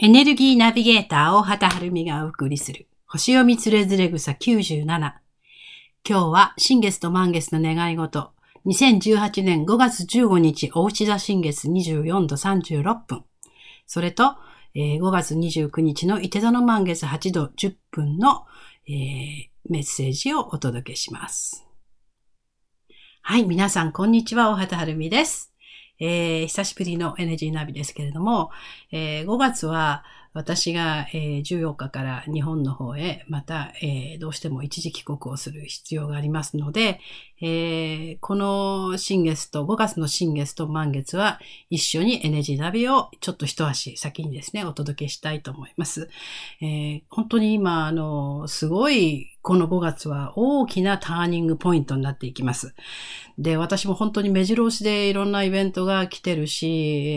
エネルギーナビゲーター大畑春美がお送りする星読みつれずれ草97。今日は新月と満月の願い事。2018年5月15日、大内田座新月24度36分。それと、えー、5月29日の伊手座の満月8度10分の、えー、メッセージをお届けします。はい、皆さんこんにちは、大畑春美です。えー、久しぶりのエネルギーナビですけれども、えー、5月は私が、えー、14日から日本の方へまた、えー、どうしても一時帰国をする必要がありますので、えー、この新月と5月の新月と満月は一緒にエネジービをちょっと一足先にですね、お届けしたいと思います。えー、本当に今、あの、すごいこの5月は大きなターニングポイントになっていきます。で、私も本当に目白押しでいろんなイベントが来てるし、え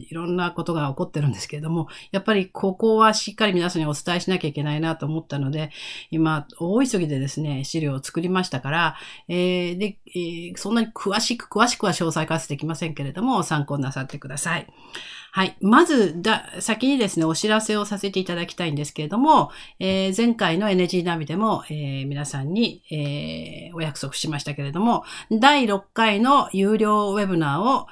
ー、いろんなことが起こってるんですけれども、やっぱりここはしっかり皆さんにお伝えしなきゃいけないなと思ったので、今、大急ぎでですね、資料を作りましたから、えーー、で、えー、そんなに詳しく詳しくは詳細化しできませんけれども、参考になさってください。はい。まずだ、先にですね、お知らせをさせていただきたいんですけれども、えー、前回の NG ナビでも、えー、皆さんに、えー、お約束しましたけれども、第6回の有料ウェブナーを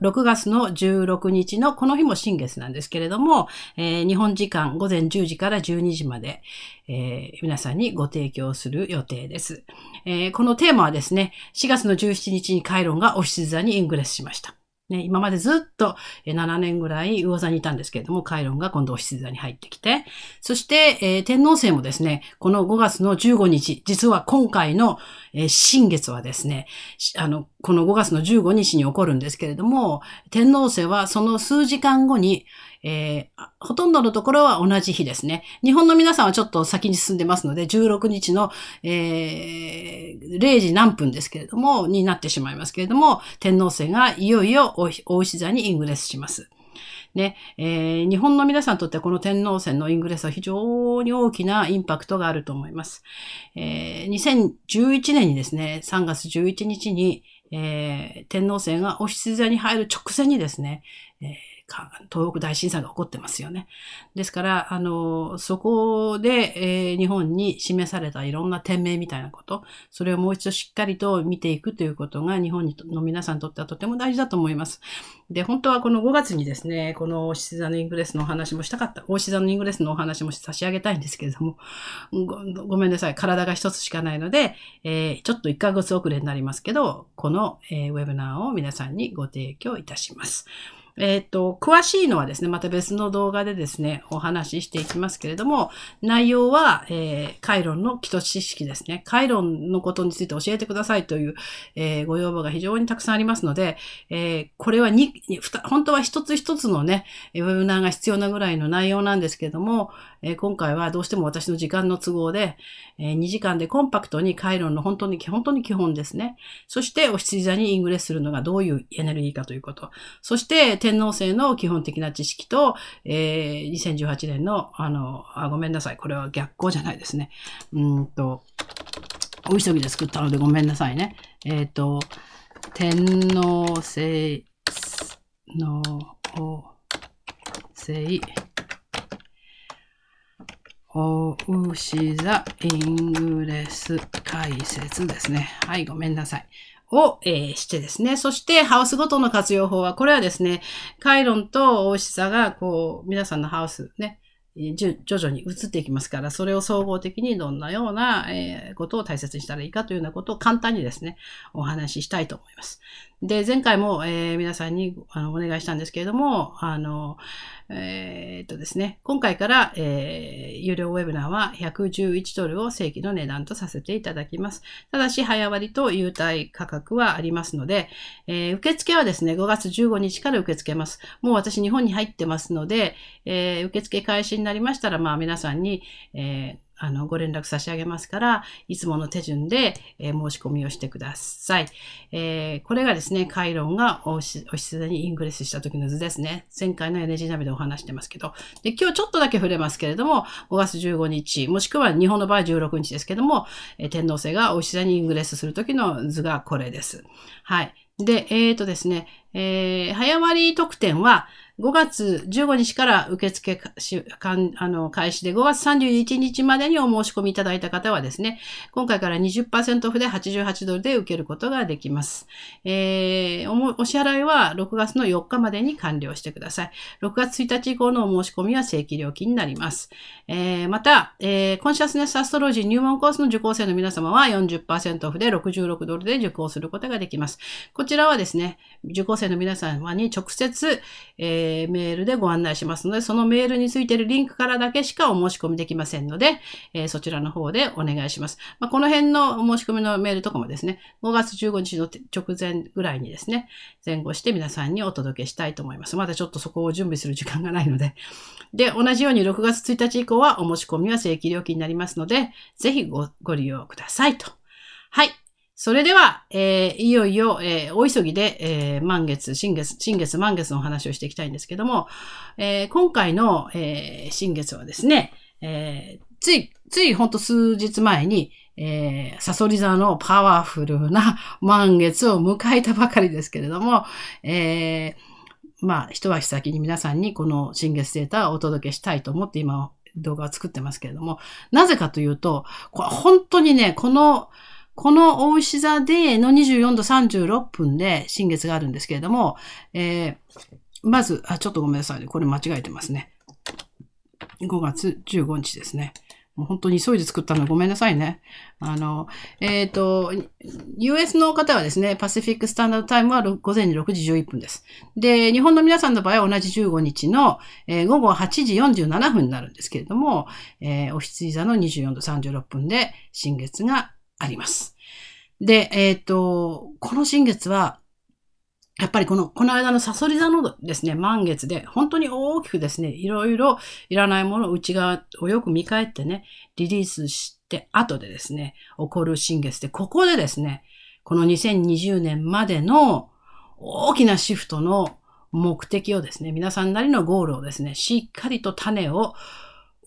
6月の16日の、この日も新月なんですけれども、え日本時間午前10時から12時まで、え皆さんにご提供する予定です、えこのテーマはですね、4月の17日にカイロンがィ羊座にイングレスしました。ね、今までずっと7年ぐらい魚座にいたんですけれども、カイロンが今度お羊座に入ってきて、そして、えー、天皇星もですね、この5月の15日、実は今回の、えー、新月はですね、あの、この5月の15日に起こるんですけれども、天皇制はその数時間後に、えー、ほとんどのところは同じ日ですね。日本の皆さんはちょっと先に進んでますので、16日の、えー、0時何分ですけれども、になってしまいますけれども、天皇制がいよいよ大石座にイングレスします。ね、えー、日本の皆さんにとってこの天皇戦のイングレスは非常に大きなインパクトがあると思います。えー、2011年にですね、3月11日に、えー、天皇制がお羊座に入る直前にですね、えー東北大震災が起こってますよね。ですから、あの、そこで、えー、日本に示されたいろんな天命みたいなこと、それをもう一度しっかりと見ていくということが日本の皆さんにとってはとても大事だと思います。で、本当はこの5月にですね、この獅子座のイングレスのお話もしたかった、大シ子座のイングレスのお話も差し上げたいんですけれども、ごごめんなさい、体が一つしかないので、えー、ちょっと1ヶ月遅れになりますけど、この、えー、ウェブナーを皆さんにご提供いたします。えっ、ー、と、詳しいのはですね、また別の動画でですね、お話ししていきますけれども、内容は、えー、カイロンの基礎知識ですね。カイロンのことについて教えてくださいという、えー、ご要望が非常にたくさんありますので、えこれは2、2本当は一つ一つのね、ウェブナーが必要なぐらいの内容なんですけれども、えー、今回はどうしても私の時間の都合で、えー、2時間でコンパクトに回路の本当に、本当に基本ですね。そして、お羊座にイングレスするのがどういうエネルギーかということ。そして、天皇星の基本的な知識と、えー、2018年の、あの、あ、ごめんなさい。これは逆行じゃないですね。うんと、お急ぎで作ったのでごめんなさいね。えっ、ー、と、天皇星の、おうし座イングレス解説ですね。はい、ごめんなさい。を、えー、してですね。そして、ハウスごとの活用法は、これはですね、カイロンとうしさが、こう、皆さんのハウスね、徐々に移っていきますから、それを総合的にどんなようなことを大切にしたらいいかというようなことを簡単にですね、お話ししたいと思います。で、前回も、えー、皆さんにあのお願いしたんですけれども、あの、えー、っとですね、今回から、えー、有料ウェブナーは111ドルを正規の値段とさせていただきます。ただし、早割と優待価格はありますので、えー、受付はですね、5月15日から受け付けます。もう私日本に入ってますので、えー、受付開始になりましたら、まあ皆さんに、えーあの、ご連絡差し上げますから、いつもの手順で、えー、申し込みをしてください。えー、これがですね、カイロンがおし、おしにイングレスした時の図ですね。前回の NG ナビでお話してますけど。で、今日ちょっとだけ触れますけれども、5月15日、もしくは日本の場合16日ですけども、えー、天皇星がおしにイングレスする時の図がこれです。はい。で、えっ、ー、とですね、えー、早割特典は、5月15日から受付あの開始で、5月31日までにお申し込みいただいた方はですね、今回から20%オフで88ドルで受けることができます。えー、お支払いは6月の4日までに完了してください。6月1日以降のお申し込みは正規料金になります。えー、また、えー、コンシャスネスアストロジー入門コースの受講生の皆様は40%オフで66ドルで受講することができます。こちらはですね、受講生の皆様に直接、えーえー、メールでご案内しますので、そのメールについているリンクからだけしかお申し込みできませんので、えー、そちらの方でお願いします。まあ、この辺のお申し込みのメールとかもですね、5月15日の直前ぐらいにですね、前後して皆さんにお届けしたいと思います。まだちょっとそこを準備する時間がないので。で、同じように6月1日以降はお申し込みは正規料金になりますので、ぜひごご利用くださいと。はい。それでは、えー、いよいよ、えー、お急ぎで、えー、満月、新月、新月、満月のお話をしていきたいんですけども、えー、今回の、えー、新月はですね、えー、つい、ついほんと数日前に、えー、サソリ座のパワフルな満月を迎えたばかりですけれども、えー、まあ、一足先に皆さんにこの新月データをお届けしたいと思って今動画を作ってますけれども、なぜかというと、これ本当にね、この、この大石座での24度36分で新月があるんですけれども、えー、まず、あ、ちょっとごめんなさいね。これ間違えてますね。5月15日ですね。もう本当に急いで作ったのごめんなさいね。あの、えっ、ー、と、US の方はですね、パシフィックスタンダードタイムは午前6時11分です。で、日本の皆さんの場合は同じ15日の、えー、午後8時47分になるんですけれども、えー、お羊座の24度36分で新月があります。で、えっ、ー、と、この新月は、やっぱりこの、この間のサソリ座のですね、満月で、本当に大きくですね、いろいろいらないものを内側をよく見返ってね、リリースして後でですね、起こる新月で、ここでですね、この2020年までの大きなシフトの目的をですね、皆さんなりのゴールをですね、しっかりと種を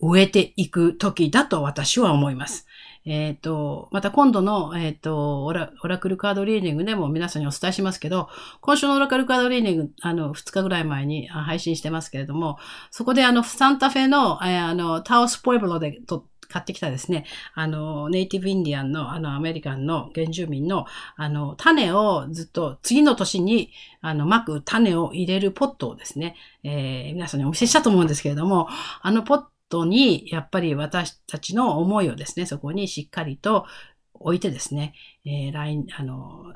植えていく時だと私は思います。えっ、ー、と、また今度の、えっ、ー、とオラ、オラクルカードリーディングでも皆さんにお伝えしますけど、今週のオラクルカードリーディング、あの、2日ぐらい前に配信してますけれども、そこであの、サンタフェの、あの、タオスポイブロでと買ってきたですね、あの、ネイティブインディアンの、あの、アメリカンの原住民の、あの、種をずっと次の年に、あの、まく種を入れるポットをですね、えー、皆さんにお見せしたと思うんですけれども、あのポットトに、やっぱり私たちの思いをですね、そこにしっかりと置いてですね、えー、ライン、あの、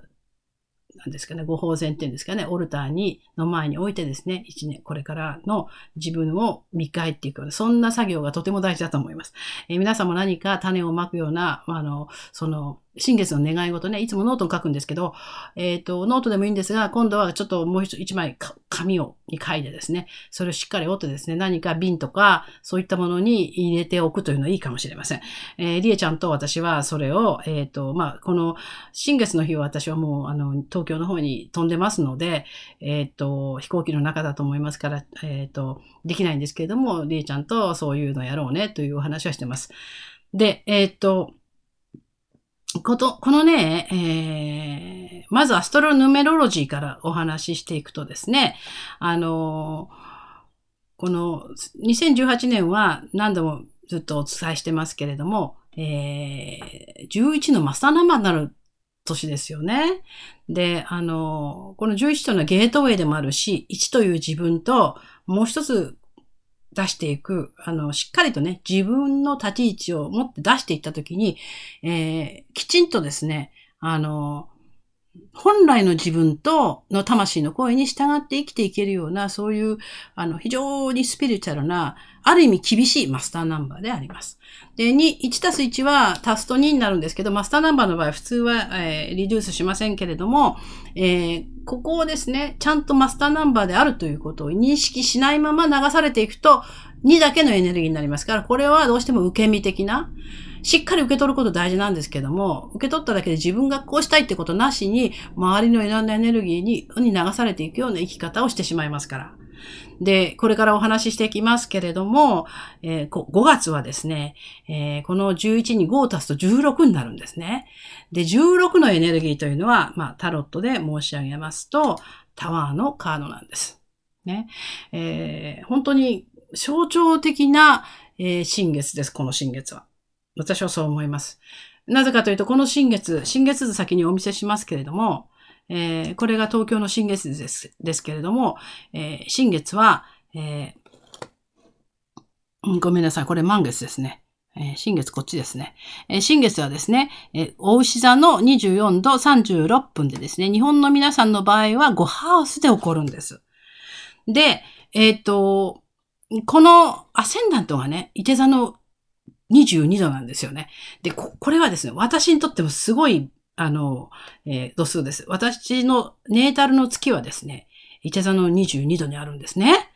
なんですかね、ご法前っていうんですかね、オルターに、の前に置いてですね、一年、これからの自分を見返っていくような、そんな作業がとても大事だと思います。えー、皆さんも何か種をまくような、あの、その、新月の願い事ね、いつもノートに書くんですけど、えっ、ー、と、ノートでもいいんですが、今度はちょっともう一枚紙を、に書いてですね、それをしっかり折ってですね、何か瓶とか、そういったものに入れておくというのはいいかもしれません。えー、りえちゃんと私はそれを、えっ、ー、と、まあ、この、新月の日は私はもう、あの、東京の方に飛んでますので、えっ、ー、と、飛行機の中だと思いますから、えっ、と、できないんですけれども、りえちゃんとそういうのやろうねというお話はしてます。で、えっ、と、こと、このね、えー、まずアストロヌメロロジーからお話ししていくとですね、あのこの2018年は何度もずっとお伝えしてますけれども、えー、11のマサナマなる年ですよね。で、あの、この11というのはゲートウェイでもあるし、1という自分と、もう一つ出していく、あの、しっかりとね、自分の立ち位置を持って出していったときに、えー、きちんとですね、あの、本来の自分との魂の声に従って生きていけるような、そういう、あの、非常にスピリチュアルな、ある意味厳しいマスターナンバーであります。で、2、1たす1は足すと2になるんですけど、マスターナンバーの場合、普通は、えー、リデュースしませんけれども、えー、ここをですね、ちゃんとマスターナンバーであるということを認識しないまま流されていくと、2だけのエネルギーになりますから、これはどうしても受け身的な、しっかり受け取ること大事なんですけども、受け取っただけで自分がこうしたいってことなしに、周りのいろんなエネルギーに流されていくような生き方をしてしまいますから。で、これからお話ししていきますけれども、えー、5月はですね、えー、この11に5を足すと16になるんですね。で、16のエネルギーというのは、まあ、タロットで申し上げますと、タワーのカードなんです。ね。えー、本当に象徴的な、えー、新月です、この新月は。私はそう思います。なぜかというと、この新月、新月図先にお見せしますけれども、えー、これが東京の新月図ですですけれども、えー、新月は、えー、ごめんなさい、これ満月ですね。え新月こっちですね。え新月はですね、え大牛座の24度36分でですね、日本の皆さんの場合は5ハウスで起こるんです。で、えっ、と、このアセンダントがね、いて座の22度なんですよね。で、こ、これはですね、私にとってもすごい、あの、えー、度数です。私のネータルの月はですね、伊手座の22度にあるんですね。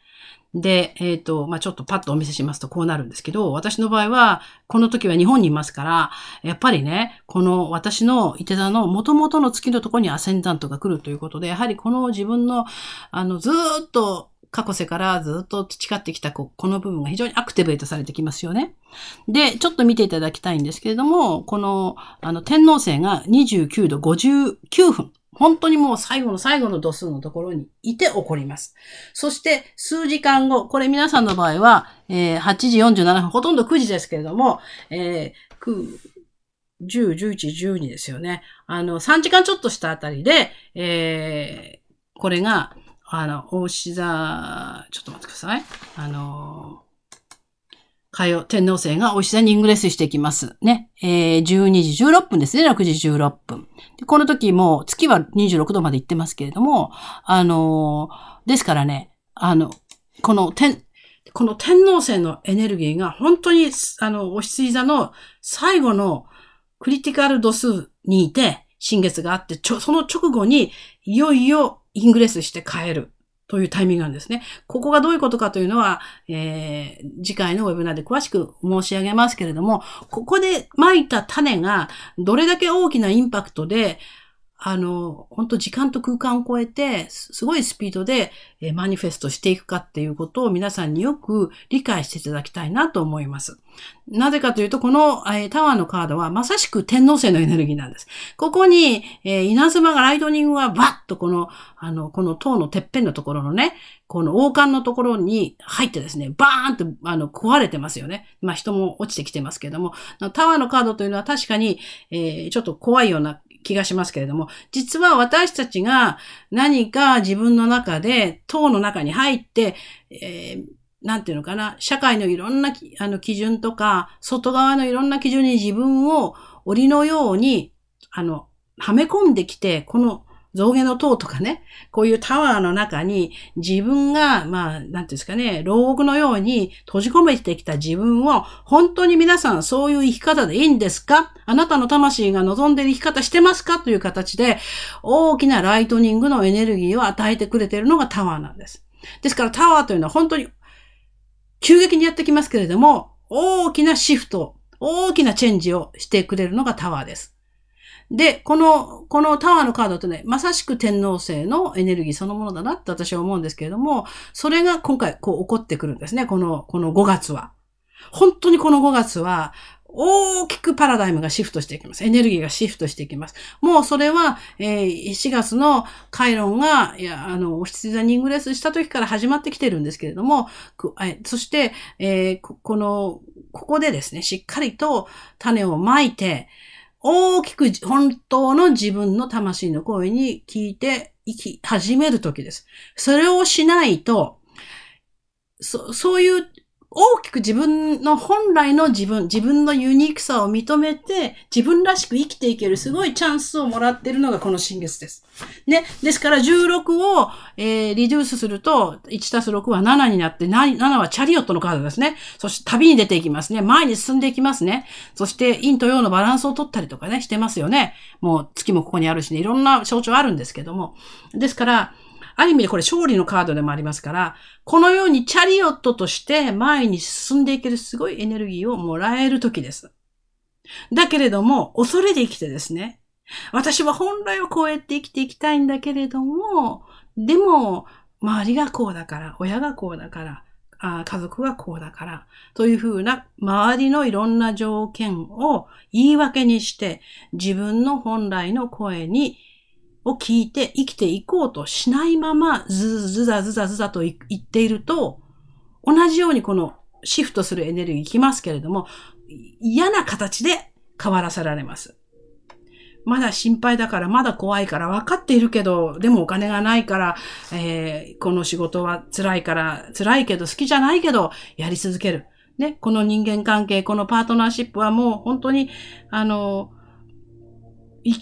で、えっ、ー、と、まあ、ちょっとパッとお見せしますとこうなるんですけど、私の場合は、この時は日本にいますから、やっぱりね、この私の伊手座の元々の月のところにアセンダントが来るということで、やはりこの自分の、あの、ずっと過去世からずっと培ってきたこの部分が非常にアクティベートされてきますよね。で、ちょっと見ていただきたいんですけれども、この、あの、天皇星が29度59分。本当にもう最後の最後の度数のところにいて起こります。そして数時間後、これ皆さんの場合は、えー、8時47分、ほとんど9時ですけれども、えー、9、10、11、12ですよね。あの、3時間ちょっとしたあたりで、えー、これが、あの、大志座、ちょっと待ってください。あの、海洋、天皇星がお医座にイングレスしていきます。ね。えー、12時16分ですね、6時16分。この時も月は26度まで行ってますけれども、あのですからね、あの、この天、この天皇星のエネルギーが本当に、あの、お羊座の最後のクリティカル度数にいて、新月があって、ちょ、その直後に、いよいよイングレスして帰るというタイミングなんですね。ここがどういうことかというのは、えー、次回のウェブナーで詳しく申し上げますけれども、ここで蒔いた種がどれだけ大きなインパクトであの、本当時間と空間を超えて、すごいスピードで、えマニフェストしていくかっていうことを皆さんによく理解していただきたいなと思います。なぜかというと、この、えタワーのカードはまさしく天皇星のエネルギーなんです。ここに、え稲妻がライトニングはバッとこの、あの、この塔のてっぺんのところのね、この王冠のところに入ってですね、バーンと、あの、壊れてますよね。まあ人も落ちてきてますけども、タワーのカードというのは確かに、えー、ちょっと怖いような気がしますけれども、実は私たちが何か自分の中で、党の中に入って、えー、なんていうのかな、社会のいろんなあの基準とか、外側のいろんな基準に自分を檻のように、あの、はめ込んできて、この象牙の塔とかね、こういうタワーの中に自分が、まあ、なんていうんですかね、牢獄のように閉じ込めてきた自分を、本当に皆さんそういう生き方でいいんですかあなたの魂が望んでいる生き方してますかという形で、大きなライトニングのエネルギーを与えてくれているのがタワーなんです。ですからタワーというのは本当に急激にやってきますけれども、大きなシフト、大きなチェンジをしてくれるのがタワーです。で、この、このタワーのカードってね、まさしく天皇制のエネルギーそのものだなって私は思うんですけれども、それが今回こう起こってくるんですね。この、この5月は。本当にこの5月は、大きくパラダイムがシフトしていきます。エネルギーがシフトしていきます。もうそれは、えー、4月のカイロンが、いや、あの、お羊座ニングレスした時から始まってきてるんですけれども、えそして、えー、この、ここでですね、しっかりと種をまいて、大きく本当の自分の魂の声に聞いて生き始める時です。それをしないと、そそういう大きく自分の本来の自分、自分のユニークさを認めて、自分らしく生きていけるすごいチャンスをもらっているのがこの新月です。ね。ですから16を、えー、リデュースすると、1たす6は7になって、7はチャリオットのカードですね。そして旅に出ていきますね。前に進んでいきますね。そして陰と陽のバランスを取ったりとかね、してますよね。もう月もここにあるしね、いろんな象徴あるんですけども。ですから、ある意味でこれ勝利のカードでもありますから、このようにチャリオットとして前に進んでいけるすごいエネルギーをもらえる時です。だけれども、恐れで生きてですね、私は本来はこうやって生きていきたいんだけれども、でも、周りがこうだから、親がこうだから、あ家族がこうだから、というふうな周りのいろんな条件を言い訳にして自分の本来の声にを聞いて生きていこうとしないまま、ずずざずざずざと言っていると、同じようにこのシフトするエネルギーきますけれども、嫌な形で変わらせられます。まだ心配だから、まだ怖いから、分かっているけど、でもお金がないから、えー、この仕事は辛いから、辛いけど好きじゃないけど、やり続ける。ね、この人間関係、このパートナーシップはもう本当に、あの、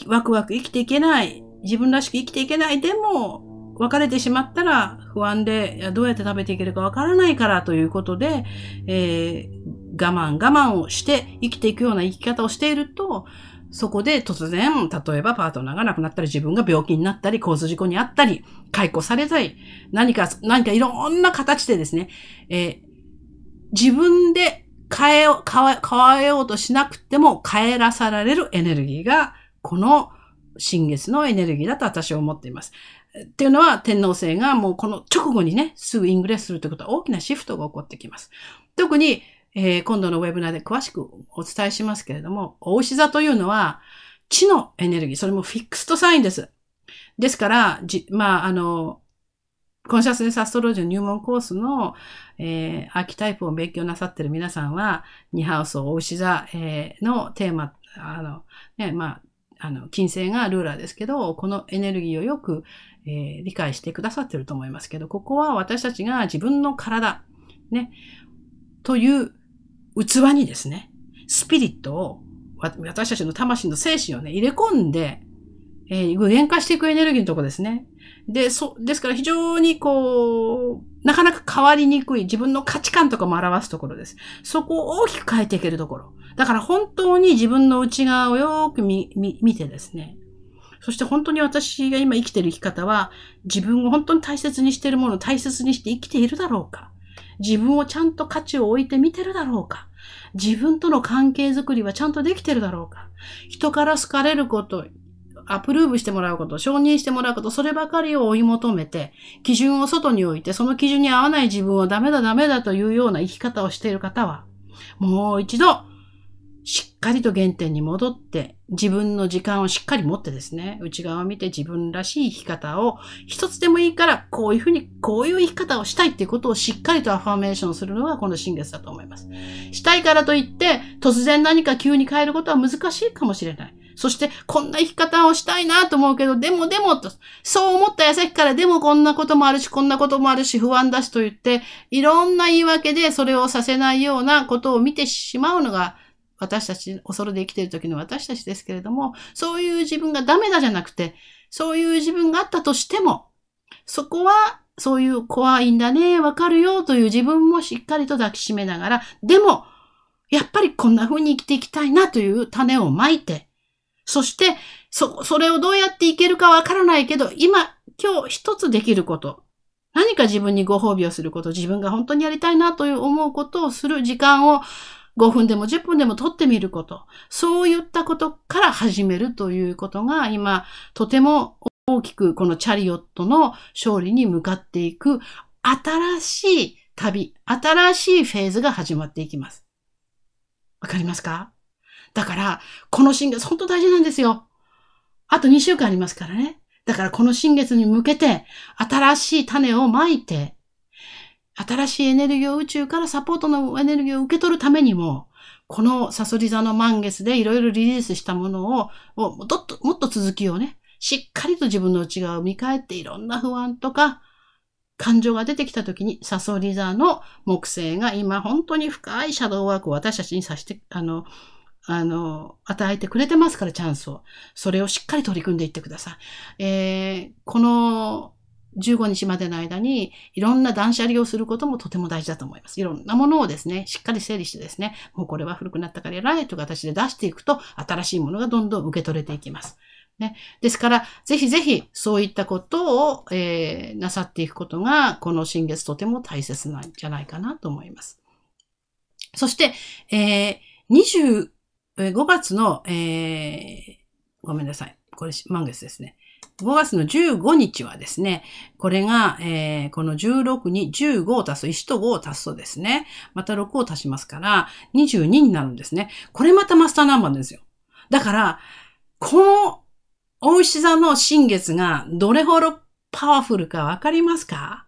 ワクワク生きていけない。自分らしく生きていけない。でも、別れてしまったら不安で、どうやって食べていけるかわからないからということで、えー、我慢我慢をして生きていくような生き方をしていると、そこで突然、例えばパートナーが亡くなったり、自分が病気になったり、交通事故にあったり、解雇されたり、何か、何かいろんな形でですね、えー、自分で変えよう、変えようとしなくても変えらさられるエネルギーが、この新月のエネルギーだと私は思っています。っていうのは天皇制がもうこの直後にね、すぐイングレスするということは大きなシフトが起こってきます。特に、えー、今度のウェブナーで詳しくお伝えしますけれども、お牛座というのは地のエネルギー、それもフィックストサインです。ですから、じまあ、あの、コンシャスネスアストロジー入門コースの、えー、アーキタイプを勉強なさってる皆さんは、ニハウス、お牛座、えー、のテーマ、あの、ね、まあ、あの、金星がルーラーですけど、このエネルギーをよく、えー、理解してくださってると思いますけど、ここは私たちが自分の体、ね、という器にですね、スピリットを、私たちの魂の精神をね、入れ込んで、えー、具現化していくエネルギーのとこですね。で、そ、ですから非常にこう、なかなか変わりにくい自分の価値観とかも表すところです。そこを大きく変えていけるところ。だから本当に自分の内側をよく見、見てですね。そして本当に私が今生きている生き方は、自分を本当に大切にしているものを大切にして生きているだろうか。自分をちゃんと価値を置いて見てるだろうか。自分との関係づくりはちゃんとできてるだろうか。人から好かれること、アプルーブしてもらうこと、承認してもらうこと、そればかりを追い求めて、基準を外に置いて、その基準に合わない自分はダメだダメだというような生き方をしている方は、もう一度、しっかりと原点に戻って、自分の時間をしっかり持ってですね、内側を見て自分らしい生き方を、一つでもいいから、こういうふうに、こういう生き方をしたいっていうことをしっかりとアファーメーションするのがこの新月だと思います。したいからといって、突然何か急に変えることは難しいかもしれない。そして、こんな生き方をしたいなと思うけど、でもでもと、そう思った矢先から、でもこんなこともあるし、こんなこともあるし、不安だしと言って、いろんな言い訳でそれをさせないようなことを見てしまうのが、私たち、恐れで生きている時の私たちですけれども、そういう自分がダメだじゃなくて、そういう自分があったとしても、そこは、そういう怖いんだね、わかるよという自分もしっかりと抱きしめながら、でも、やっぱりこんな風に生きていきたいなという種をまいて、そして、そ、それをどうやっていけるかわからないけど、今、今日一つできること。何か自分にご褒美をすること、自分が本当にやりたいなという思うことをする時間を5分でも10分でも取ってみること。そういったことから始めるということが今、とても大きくこのチャリオットの勝利に向かっていく新しい旅、新しいフェーズが始まっていきます。わかりますかだから、この新月、本当大事なんですよ。あと2週間ありますからね。だからこの新月に向けて、新しい種をまいて、新しいエネルギーを宇宙からサポートのエネルギーを受け取るためにも、このサソリ座の満月でいろいろリリースしたものを、もっと、もっと続きをね、しっかりと自分の内側を見返っていろんな不安とか、感情が出てきた時に、サソリ座の木星が今本当に深いシャドウワークを私たちにさして、あの、あの、与えてくれてますから、チャンスを。それをしっかり取り組んでいってください。えー、この15日までの間に、いろんな断捨離をすることもとても大事だと思います。いろんなものをですね、しっかり整理してですね、もうこれは古くなったからやらないという形で出していくと、新しいものがどんどん受け取れていきます。ね。ですから、ぜひぜひ、そういったことを、えー、なさっていくことが、この新月とても大切なんじゃないかなと思います。そして、えー、5月の、えー、ごめんなさい。これ、満月ですね。5月の15日はですね、これが、えー、この16に15を足す、1と5を足すとですね、また6を足しますから、22になるんですね。これまたマスターナンバーですよ。だから、この、お牛座の新月がどれほどパワフルかわかりますか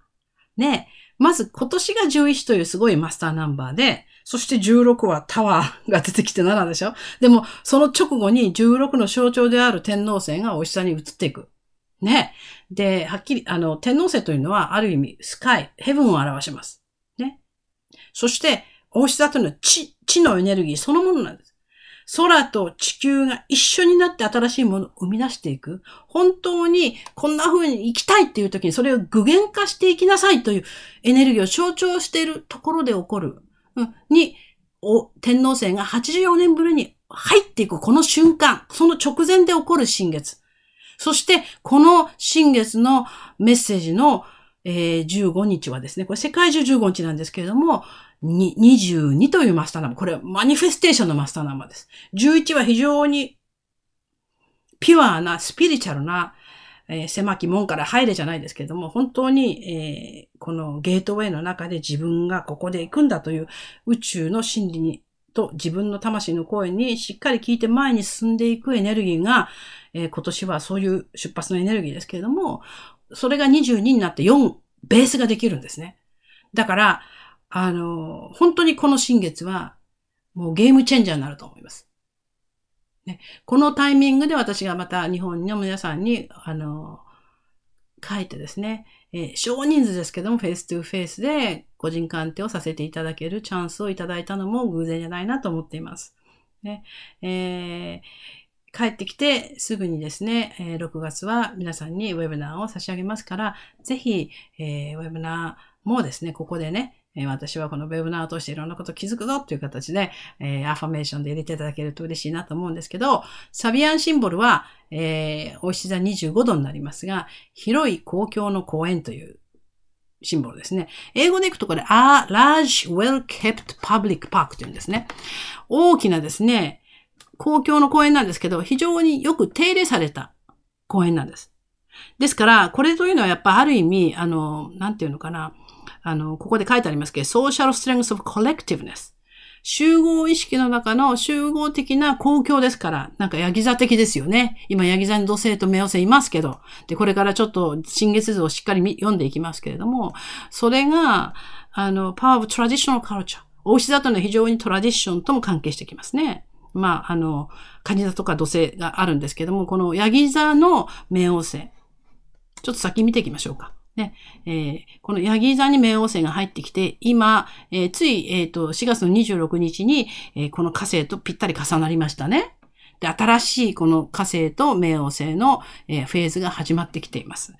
ね。まず今年が11というすごいマスターナンバーで、そして16はタワーが出てきて7でしょでも、その直後に16の象徴である天皇星がお下さに移っていく。ね。で、はっきり、あの、天皇星というのは、ある意味、スカイ、ヘブンを表します。ね。そして、お下というのは、地、地のエネルギーそのものなんです。空と地球が一緒になって新しいものを生み出していく。本当にこんな風に生きたいっていう時にそれを具現化していきなさいというエネルギーを象徴しているところで起こるに、天皇星が84年ぶりに入っていくこの瞬間、その直前で起こる新月。そして、この新月のメッセージの、えー、15日はですね、これ世界中15日なんですけれども、22というマスターナマ。これマニフェステーションのマスターナマです。11は非常にピュアな、スピリチュアルなえー、狭き門から入れじゃないですけれども、本当に、えー、このゲートウェイの中で自分がここで行くんだという宇宙の真理に、と自分の魂の声にしっかり聞いて前に進んでいくエネルギーが、えー、今年はそういう出発のエネルギーですけれども、それが22になって4、ベースができるんですね。だから、あの、本当にこの新月は、もうゲームチェンジャーになると思います。このタイミングで私がまた日本の皆さんに、あの、書いてですね、えー、少人数ですけども、フェイストゥフェイスで個人鑑定をさせていただけるチャンスをいただいたのも偶然じゃないなと思っています。ねえー、帰ってきてすぐにですね、えー、6月は皆さんにウェブナーを差し上げますから、ぜひ、えー、ウェブナーもですね、ここでね、え私はこのウェブナーを通していろんなこと気づくぞっていう形で、えアファメーションで入れていただけると嬉しいなと思うんですけど、サビアンシンボルは、えー、お石座25度になりますが、広い公共の公園というシンボルですね。英語でいくとこれ、a large well-kept public park というんですね。大きなですね、公共の公園なんですけど、非常によく手入れされた公園なんです。ですから、これというのはやっぱある意味、あの、なんていうのかな、あの、ここで書いてありますけど、ソーシャルストレングスオブコレクティブ s s 集合意識の中の集合的な公共ですから、なんかヤギ座的ですよね。今ヤギ座に土星と冥王星いますけど、で、これからちょっと新月図をしっかり読んでいきますけれども、それが、あの、パワー d ブトラディショナルカルチャー。大牛座というのは非常にトラディションとも関係してきますね。まあ、あの、カニ座とか土星があるんですけども、このヤギ座の冥王星。ちょっと先見ていきましょうか。ね、えー、このヤギ座に冥王星が入ってきて、今、えー、つい、えっ、ー、と、4月の26日に、えー、この火星とぴったり重なりましたね。で、新しいこの火星と冥王星の、えー、フェーズが始まってきています。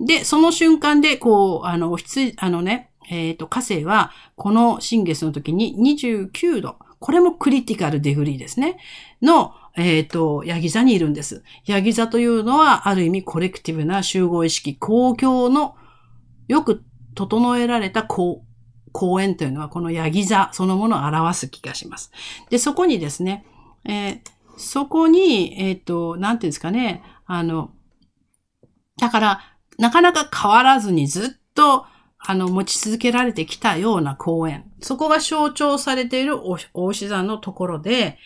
で、その瞬間で、こう、あの、つ、あのね、えっ、ー、と、火星は、この新月の時に29度、これもクリティカルデグリーですね、の、えっ、ー、と、ヤギ座にいるんです。ヤギ座というのは、ある意味コレクティブな集合意識、公共のよく整えられた公園というのはこのヤギ座そのものを表す気がします。で、そこにですね、えー、そこに、えっ、ー、と、なんていうんですかね、あの、だから、なかなか変わらずにずっと、あの、持ち続けられてきたような公園。そこが象徴されている大志座のところで、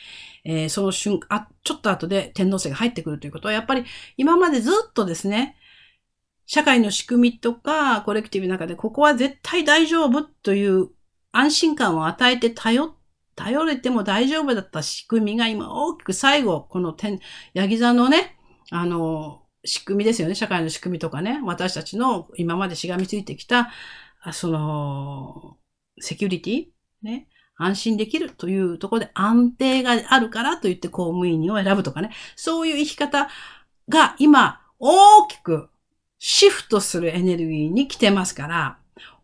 えー、その瞬間、ちょっと後で天皇星が入ってくるということは、やっぱり今までずっとですね、社会の仕組みとか、コレクティブの中で、ここは絶対大丈夫という安心感を与えて頼、頼れても大丈夫だった仕組みが今大きく最後、この天、ヤギ座のね、あの、仕組みですよね。社会の仕組みとかね。私たちの今までしがみついてきた、その、セキュリティね。安心できるというところで安定があるからといって公務員を選ぶとかね。そういう生き方が今大きくシフトするエネルギーに来てますから、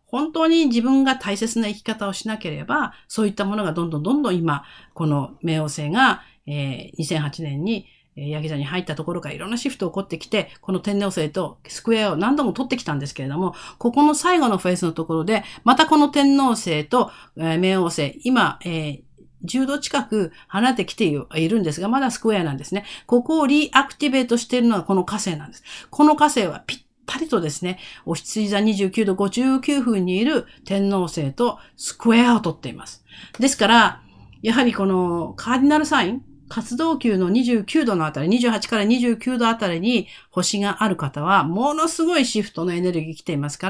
本当に自分が大切な生き方をしなければ、そういったものがどんどんどんどん今、この冥王星が、えー、2008年に、えー、ヤギ座に入ったところからいろんなシフト起こってきて、この天皇星とスクエアを何度も取ってきたんですけれども、ここの最後のフェーズのところで、またこの天皇星と、えー、冥王星、今、えー10度近く離れてきているんですが、まだスクエアなんですね。ここをリアクティベートしているのはこの火星なんです。この火星はぴっぱりとですね、お羊座29度59分にいる天皇星とスクエアを取っています。ですから、やはりこのカーディナルサイン、活動級の29度のあたり、28から29度あたりに星がある方は、ものすごいシフトのエネルギー来ていますか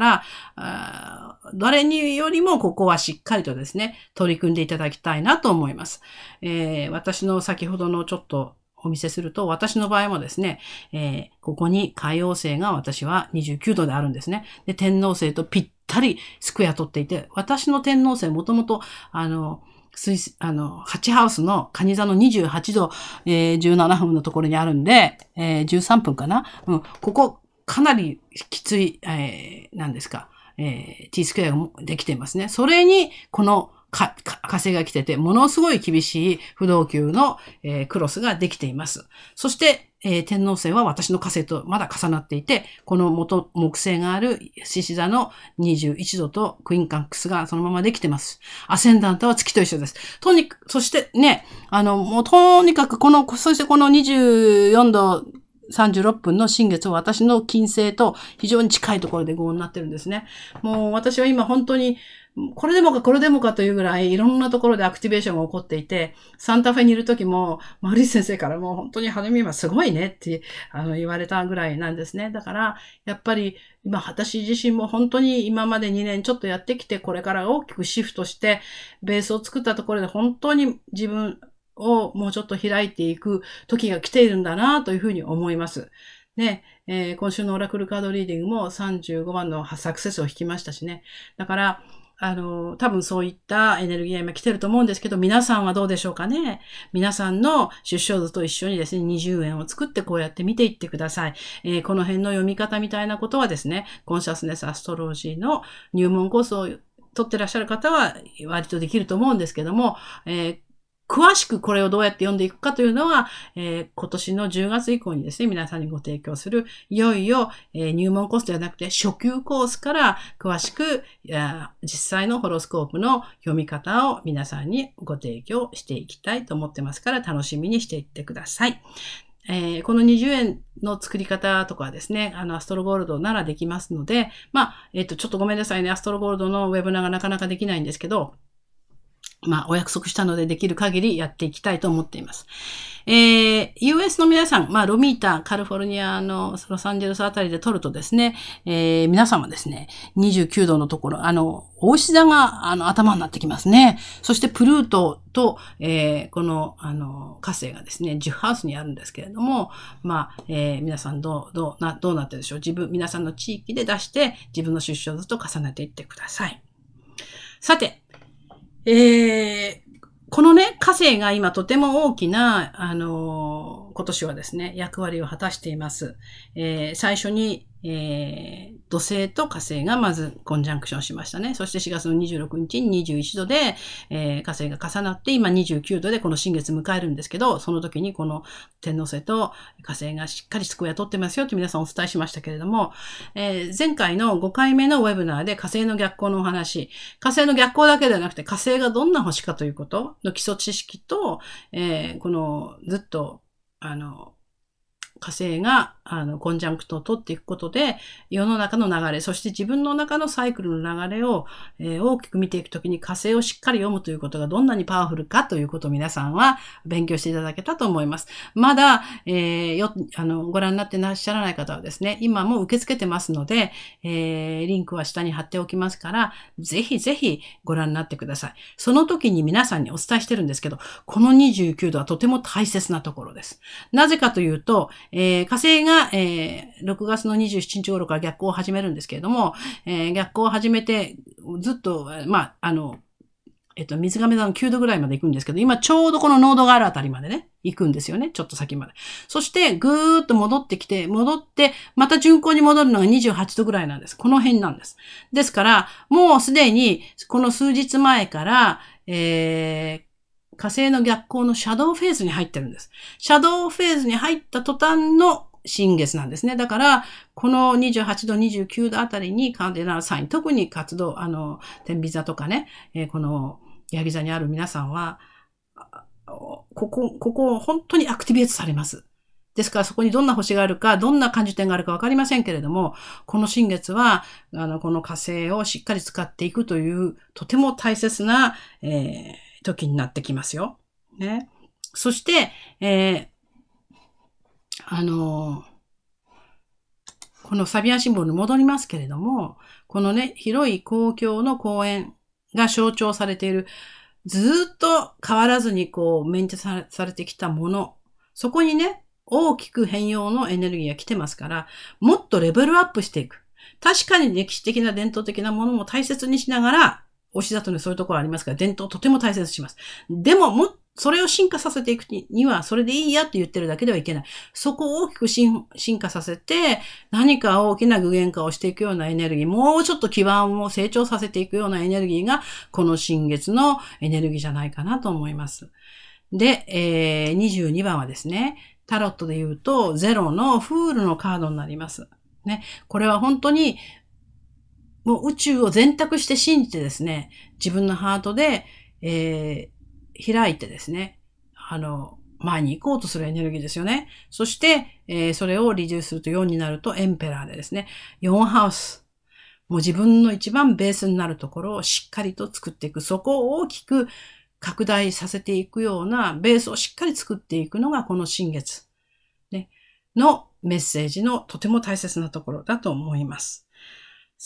ら、誰によりもここはしっかりとですね、取り組んでいただきたいなと思います。えー、私の先ほどのちょっとお見せすると、私の場合もですね、えー、ここに海王星が私は29度であるんですね。で、天王星とぴったりスクエア取っていて、私の天王星もともと、あの、スイス、あの、8ハウスのカニ座の28度、えー、17分のところにあるんで、えー、13分かな。うん、ここ、かなりきつい、えー、なんですか、えー、t スクエアができていますね。それに、このか、星が来てて、ものすごい厳しい不動級の、えー、クロスができています。そして、えー、天皇星は私の火星とまだ重なっていて、この元木星がある獅子座の21度とクイーンカンクスがそのままできてます。アセンダントは月と一緒です。とにかく、そしてね、あの、もうとにかくこの、そしてこの24度、36分の新月は私の金星と非常に近いところで合になってるんですね。もう私は今本当にこれでもかこれでもかというぐらいいろんなところでアクティベーションが起こっていて、サンタフェにいる時も、マル先生からもう本当に花見はすごいねってあの言われたぐらいなんですね。だから、やっぱり今私自身も本当に今まで2年ちょっとやってきて、これから大きくシフトして、ベースを作ったところで本当に自分をもうちょっと開いていく時が来ているんだなというふうに思います。ね、えー、今週のオラクルカードリーディングも35番のサクセスを引きましたしね。だから、あの、多分そういったエネルギーが今来てると思うんですけど、皆さんはどうでしょうかね皆さんの出生図と一緒にですね、20円を作ってこうやって見ていってください。えー、この辺の読み方みたいなことはですね、コンシャスネスアストロジーの入門コースを取ってらっしゃる方は割とできると思うんですけども、えー詳しくこれをどうやって読んでいくかというのは、えー、今年の10月以降にですね、皆さんにご提供する、いよいよ、えー、入門コースではなくて初級コースから詳しく、実際のホロスコープの読み方を皆さんにご提供していきたいと思ってますから楽しみにしていってください。えー、この20円の作り方とかですね、あの、アストロゴールドならできますので、まあ、えっ、と、ちょっとごめんなさいね、アストロゴールドのウェブナがなかなかできないんですけど、まあ、お約束したのでできる限りやっていきたいと思っています。えー、US の皆さん、まあ、ロミータ、カルフォルニアのロサンゼルスあたりで撮るとですね、えー、皆様ですね、29度のところ、あの、大石座が、あの、頭になってきますね。そして、プルートと、えー、この、あの、火星がですね、10ハウスにあるんですけれども、まあ、えー、皆さんどう、どう、な、どうなってるでしょう。自分、皆さんの地域で出して、自分の出生図と重ねていってください。さて、えー、このね、火星が今とても大きな、あのー今年はですね、役割を果たしています。えー、最初に、えー、土星と火星がまずコンジャンクションしましたね。そして4月の26日に21度で、えー、火星が重なって今29度でこの新月迎えるんですけど、その時にこの天王星と火星がしっかりスクエア取ってますよって皆さんお伝えしましたけれども、え前回の5回目のウェブナーで火星の逆行のお話、火星の逆行だけではなくて火星がどんな星かということの基礎知識と、えこのずっとあの、火星が、あの、コンジャンクトを取っていくことで、世の中の流れ、そして自分の中のサイクルの流れを、えー、大きく見ていくときに火星をしっかり読むということがどんなにパワフルかということを皆さんは勉強していただけたと思います。まだ、えー、よ、あの、ご覧になってらっしゃらない方はですね、今も受け付けてますので、えー、リンクは下に貼っておきますから、ぜひぜひご覧になってください。その時に皆さんにお伝えしてるんですけど、この29度はとても大切なところです。なぜかというと、えー、火星が、えー、6月の27日頃から逆行を始めるんですけれども、えー、逆行を始めて、ずっと、まあ、あの、えっと、水亀座の9度ぐらいまで行くんですけど、今ちょうどこの濃度があるあたりまでね、行くんですよね。ちょっと先まで。そして、ぐーっと戻ってきて、戻って、また巡航に戻るのが28度ぐらいなんです。この辺なんです。ですから、もうすでに、この数日前から、えー、火星の逆光のシャドウフェーズに入ってるんです。シャドウフェーズに入った途端の新月なんですね。だから、この28度、29度あたりにカーデナルサイン、特に活動、あの、天秤座とかね、えー、この、ヤギ座にある皆さんは、ここ、ここ、本当にアクティベートされます。ですから、そこにどんな星があるか、どんな感じ点があるかわかりませんけれども、この新月は、あの、この火星をしっかり使っていくという、とても大切な、えー時になってきますよ。ね。そして、えー、あのー、このサビアンシンボルに戻りますけれども、このね、広い公共の公園が象徴されている、ずっと変わらずにこう、メンテされてきたもの、そこにね、大きく変容のエネルギーが来てますから、もっとレベルアップしていく。確かに歴史的な伝統的なものも大切にしながら、推しだとね、そういうところありますから、伝統とても大切します。でも、も、それを進化させていくには、それでいいやって言ってるだけではいけない。そこを大きく進化させて、何か大きな具現化をしていくようなエネルギー、もうちょっと基盤を成長させていくようなエネルギーが、この新月のエネルギーじゃないかなと思います。で、えー、22番はですね、タロットで言うと、ゼロのフールのカードになります。ね。これは本当にもう宇宙を選択して信じてですね、自分のハートで、えー、開いてですね、あの、前に行こうとするエネルギーですよね。そして、えー、それをリデュースすると4になるとエンペラーでですね、4ハウス。もう自分の一番ベースになるところをしっかりと作っていく。そこを大きく拡大させていくようなベースをしっかり作っていくのがこの新月、ね、のメッセージのとても大切なところだと思います。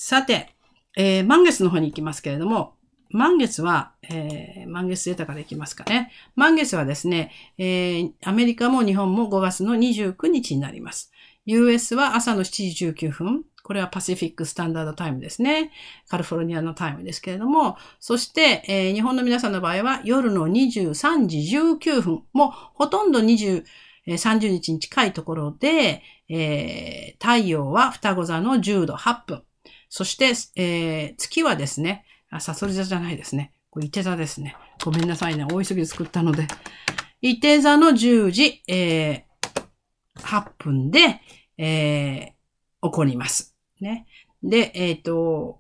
さて、えー、満月の方に行きますけれども、満月は、えー、満月データから行きますかね。満月はですね、えー、アメリカも日本も5月の29日になります。US は朝の7時19分。これはパシフィックスタンダードタイムですね。カルフォルニアのタイムですけれども。そして、えー、日本の皆さんの場合は夜の23時19分。もうほとんど20、30日に近いところで、えー、太陽は双子座の10度8分。そして、えー、月はですね、あ、サソリ座じゃないですね。これ、いて座ですね。ごめんなさいね。大急ぎで作ったので。いて座の10時、えー、8分で、えー、起こります。ね。で、えっ、ー、と、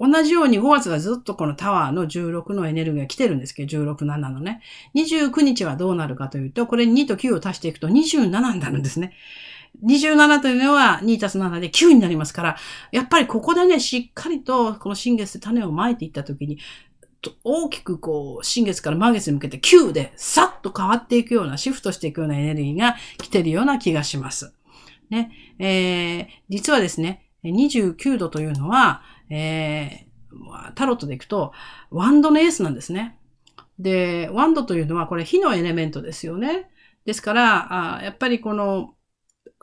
同じように5月はずっとこのタワーの16のエネルギーが来てるんですけど、16、7のね。29日はどうなるかというと、これに2と9を足していくと27になるんですね。27というのは2たす7で9になりますから、やっぱりここでね、しっかりとこの新月で種をまいていったときに、大きくこう、新月から満月に向けて9でさっと変わっていくような、シフトしていくようなエネルギーが来てるような気がします。ね。えー、実はですね、29度というのは、えー、タロットでいくと、ワンドのエースなんですね。で、ワンドというのはこれ火のエレメントですよね。ですから、あやっぱりこの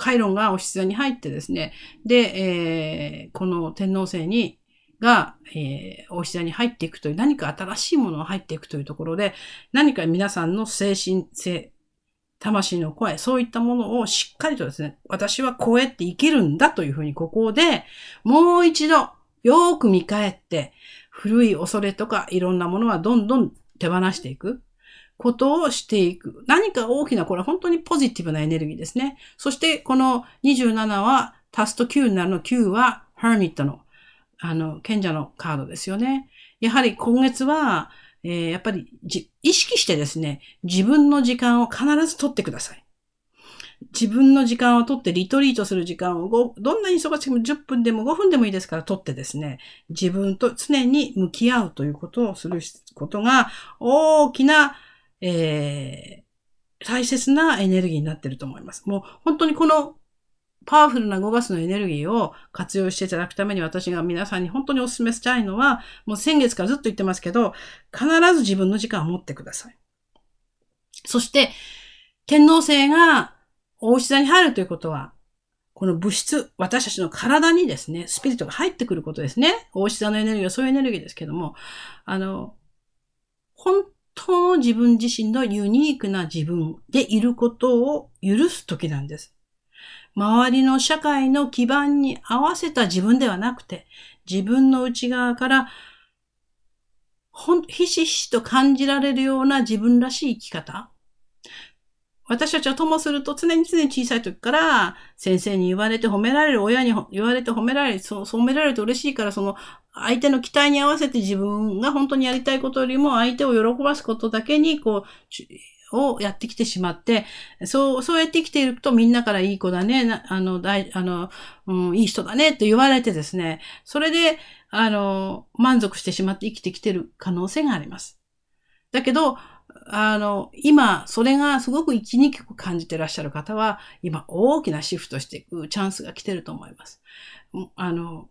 ロ論がお室に入ってですね、で、えー、この天皇制に、が、えー、お室に入っていくという、何か新しいものが入っていくというところで、何か皆さんの精神性、魂の声、そういったものをしっかりとですね、私はこうやって生きるんだというふうに、ここで、もう一度、よーく見返って、古い恐れとかいろんなものはどんどん手放していく。ことをしていく。何か大きな、これは本当にポジティブなエネルギーですね。そしてこの27はタスト9になるの9はハーミットの、あの、賢者のカードですよね。やはり今月は、えー、やっぱり意識してですね、自分の時間を必ず取ってください。自分の時間を取ってリトリートする時間をどんなに忙しくても10分でも5分でもいいですから取ってですね、自分と常に向き合うということをすることが大きなえー、大切なエネルギーになってると思います。もう本当にこのパワフルな5月のエネルギーを活用していただくために私が皆さんに本当にお勧めしたいのは、もう先月からずっと言ってますけど、必ず自分の時間を持ってください。そして、天皇星が大牛座に入るということは、この物質、私たちの体にですね、スピリットが入ってくることですね。大牛座のエネルギーはそういうエネルギーですけども、あの、本当の自分自身のユニークな自分でいることを許す時なんです。周りの社会の基盤に合わせた自分ではなくて、自分の内側からほん、ひしひしと感じられるような自分らしい生き方。私たちはともすると常に常に小さい時から先生に言われて褒められる、親に言われて褒められる、そ褒められると嬉しいから、その相手の期待に合わせて自分が本当にやりたいことよりも相手を喜ばすことだけに、こう、をやってきてしまって、そう、そうやって生きているとみんなからいい子だね、あの、だい、あの、うん、いい人だねって言われてですね、それで、あの、満足してしまって生きてきている可能性があります。だけど、あの、今、それがすごく生きにくく感じてらっしゃる方は、今、大きなシフトしていくチャンスが来てると思います。あの、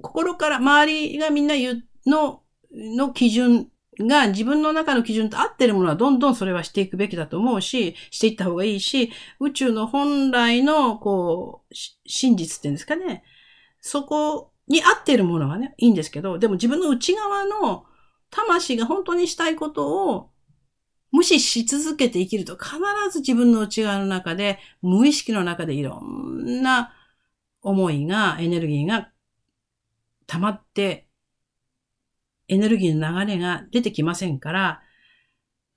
心から、周りがみんな言う、の、の基準が自分の中の基準と合ってるものはどんどんそれはしていくべきだと思うし、していった方がいいし、宇宙の本来の、こう、真実っていうんですかね。そこに合ってるものはね、いいんですけど、でも自分の内側の魂が本当にしたいことを無視し続けて生きると必ず自分の内側の中で、無意識の中でいろんな思いが、エネルギーが溜まって、エネルギーの流れが出てきませんから、